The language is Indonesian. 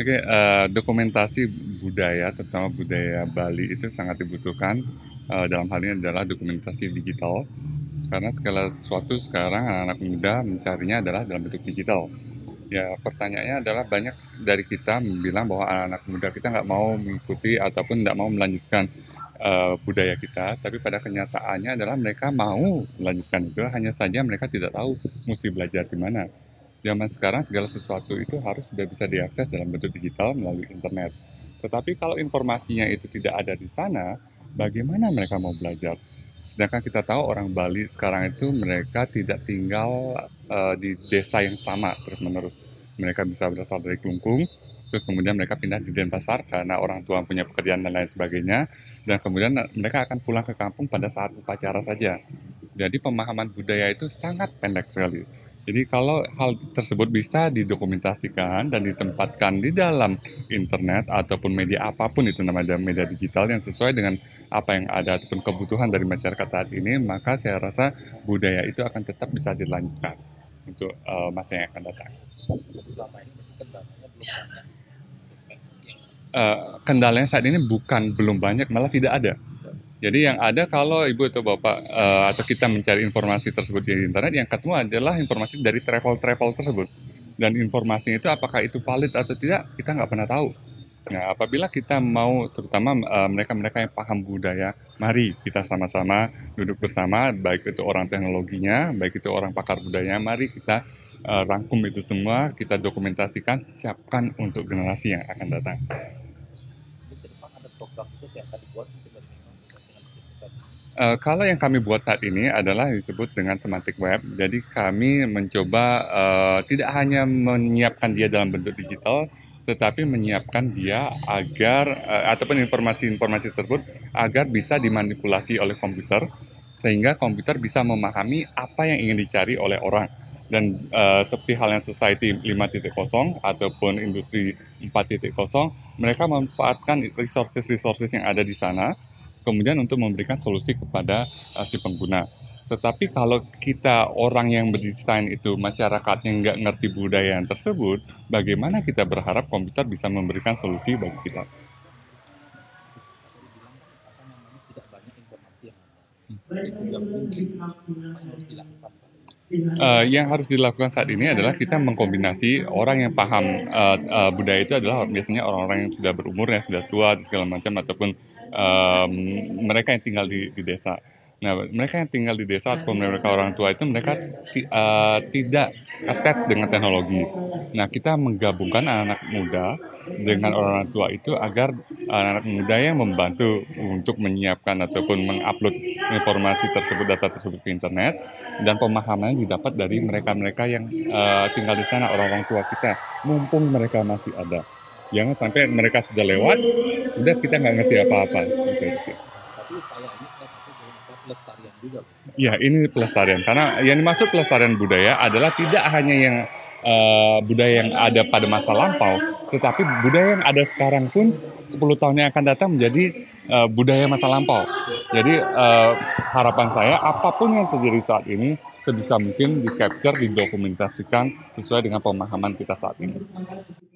Oke, okay, uh, eh, dokumentasi budaya, terutama budaya Bali itu sangat dibutuhkan. Uh, dalam hal ini adalah dokumentasi digital, karena segala sesuatu sekarang anak-anak muda mencarinya adalah dalam bentuk digital. Ya, pertanyaannya adalah banyak dari kita bilang bahwa anak-anak muda kita nggak mau mengikuti ataupun nggak mau melanjutkan uh, budaya kita, tapi pada kenyataannya adalah mereka mau melanjutkan itu, hanya saja mereka tidak tahu mesti belajar di mana zaman sekarang segala sesuatu itu harus sudah bisa diakses dalam bentuk digital melalui internet. Tetapi kalau informasinya itu tidak ada di sana, bagaimana mereka mau belajar? Sedangkan kita tahu orang Bali sekarang itu mereka tidak tinggal uh, di desa yang sama terus menerus. Mereka bisa berasal dari Klungkung, terus kemudian mereka pindah di Denpasar karena orang tua punya pekerjaan dan lain sebagainya. Dan kemudian mereka akan pulang ke kampung pada saat upacara saja jadi pemahaman budaya itu sangat pendek sekali. Jadi kalau hal tersebut bisa didokumentasikan dan ditempatkan di dalam internet ataupun media apapun itu namanya media digital yang sesuai dengan apa yang ada ataupun kebutuhan dari masyarakat saat ini, maka saya rasa budaya itu akan tetap bisa dilanjutkan untuk uh, masa yang akan datang. Uh, kendalanya saat ini bukan belum banyak, malah tidak ada jadi yang ada kalau ibu atau bapak uh, atau kita mencari informasi tersebut di internet, yang ketemu adalah informasi dari travel-travel tersebut. Dan informasinya itu apakah itu valid atau tidak, kita nggak pernah tahu. Nah, apabila kita mau, terutama eh, mereka-mereka uh, yang paham budaya, mari kita sama-sama duduk bersama, baik itu orang teknologinya, baik itu orang pakar budaya, mari kita uh, rangkum itu semua, kita dokumentasikan, siapkan untuk generasi yang akan datang. Jadi, ada program itu yang akan dibuat Eh, kalau yang kami buat saat ini adalah disebut dengan semantik web. Jadi kami mencoba uh, tidak hanya menyiapkan dia dalam bentuk digital, tetapi menyiapkan dia agar uh, ataupun informasi-informasi tersebut agar bisa dimanipulasi oleh komputer sehingga komputer bisa memahami apa yang ingin dicari oleh orang dan uh, seperti hal yang society 5.0 ataupun industri 4.0 mereka memanfaatkan resources-resources yang ada di sana kemudian untuk memberikan solusi kepada uh, si pengguna. Tetapi kalau kita orang yang berdesain itu masyarakatnya nggak ngerti budaya yang tersebut, bagaimana kita berharap komputer bisa memberikan solusi bagi kita? Tidak banyak informasi yang ada. Itu mungkin dilakukan. Uh, yang harus dilakukan saat ini adalah kita mengkombinasi orang yang paham uh, uh, budaya itu adalah biasanya orang-orang yang sudah berumur yang sudah tua segala macam ataupun um, mereka yang tinggal di, di desa. Nah, mereka yang tinggal di desa ataupun mereka orang tua itu mereka uh, tidak attach dengan teknologi. Nah, kita menggabungkan anak-anak muda dengan orang tua itu agar anak-anak muda yang membantu untuk menyiapkan ataupun mengupload informasi tersebut, data tersebut ke internet, dan pemahamannya didapat dari mereka-mereka yang uh, tinggal di sana, orang-orang tua kita, mumpung mereka masih ada. Jangan sampai mereka sudah lewat, udah kita nggak ngerti apa-apa. Gitu. Tapi pelestarian juga. Ya, ini pelestarian karena yang dimaksud pelestarian budaya adalah tidak hanya yang Eh, budaya yang ada pada masa lampau, tetapi budaya yang ada sekarang pun 10 tahun yang akan datang menjadi uh, budaya masa lampau. Jadi uh, harapan saya apapun yang terjadi saat ini sebisa mungkin di capture, didokumentasikan sesuai dengan pemahaman kita saat ini.